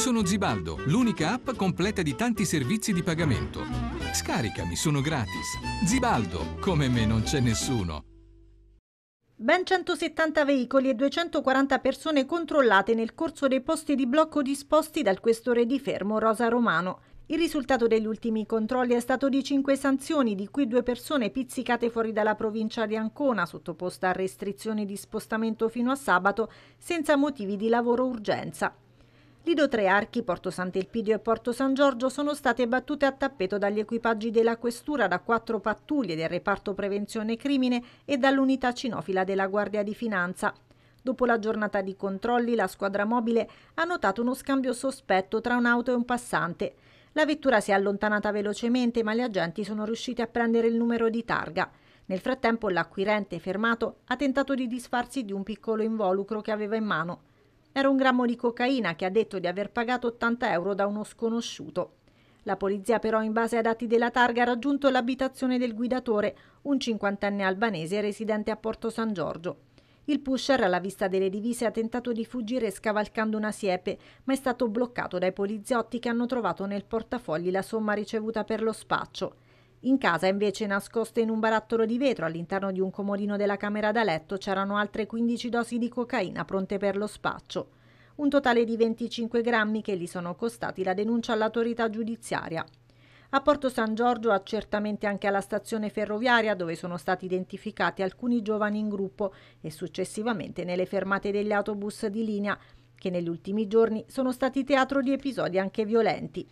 Sono Zibaldo, l'unica app completa di tanti servizi di pagamento. Scaricami, sono gratis. Zibaldo, come me non c'è nessuno. Ben 170 veicoli e 240 persone controllate nel corso dei posti di blocco disposti dal questore di Fermo Rosa Romano. Il risultato degli ultimi controlli è stato di 5 sanzioni, di cui 2 persone pizzicate fuori dalla provincia di Ancona, sottoposta a restrizioni di spostamento fino a sabato, senza motivi di lavoro urgenza. Lido Archi, Porto Sant'Elpidio e Porto San Giorgio sono state battute a tappeto dagli equipaggi della Questura da quattro pattuglie del reparto prevenzione crimine e dall'unità cinofila della Guardia di Finanza. Dopo la giornata di controlli, la squadra mobile ha notato uno scambio sospetto tra un'auto e un passante. La vettura si è allontanata velocemente, ma gli agenti sono riusciti a prendere il numero di targa. Nel frattempo l'acquirente, fermato, ha tentato di disfarsi di un piccolo involucro che aveva in mano. Era un grammo di cocaina che ha detto di aver pagato 80 euro da uno sconosciuto. La polizia però, in base ai dati della targa, ha raggiunto l'abitazione del guidatore, un cinquantenne albanese residente a Porto San Giorgio. Il pusher, alla vista delle divise, ha tentato di fuggire scavalcando una siepe, ma è stato bloccato dai poliziotti che hanno trovato nel portafogli la somma ricevuta per lo spaccio. In casa, invece, nascoste in un barattolo di vetro all'interno di un comodino della camera da letto, c'erano altre 15 dosi di cocaina pronte per lo spaccio. Un totale di 25 grammi che gli sono costati la denuncia all'autorità giudiziaria. A Porto San Giorgio, accertamenti anche alla stazione ferroviaria, dove sono stati identificati alcuni giovani in gruppo e successivamente nelle fermate degli autobus di linea, che negli ultimi giorni sono stati teatro di episodi anche violenti.